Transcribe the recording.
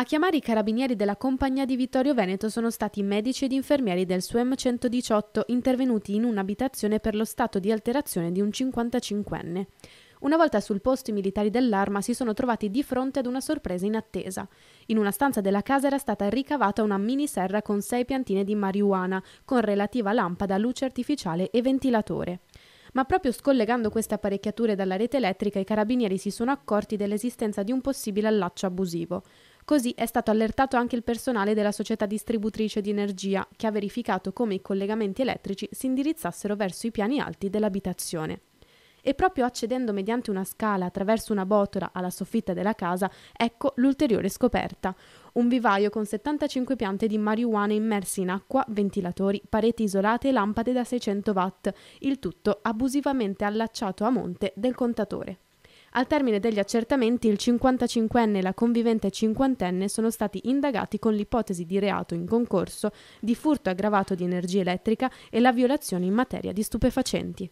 A chiamare i carabinieri della compagnia di Vittorio Veneto sono stati medici ed infermieri del SUEM 118 intervenuti in un'abitazione per lo stato di alterazione di un 55enne. Una volta sul posto i militari dell'arma si sono trovati di fronte ad una sorpresa inattesa. In una stanza della casa era stata ricavata una mini serra con sei piantine di marijuana, con relativa lampada, luce artificiale e ventilatore. Ma proprio scollegando queste apparecchiature dalla rete elettrica i carabinieri si sono accorti dell'esistenza di un possibile allaccio abusivo. Così è stato allertato anche il personale della società distributrice di energia, che ha verificato come i collegamenti elettrici si indirizzassero verso i piani alti dell'abitazione. E proprio accedendo mediante una scala attraverso una botola alla soffitta della casa, ecco l'ulteriore scoperta. Un vivaio con 75 piante di marijuana immerse in acqua, ventilatori, pareti isolate e lampade da 600 watt, il tutto abusivamente allacciato a monte del contatore. Al termine degli accertamenti, il 55enne e la convivente 50enne sono stati indagati con l'ipotesi di reato in concorso, di furto aggravato di energia elettrica e la violazione in materia di stupefacenti.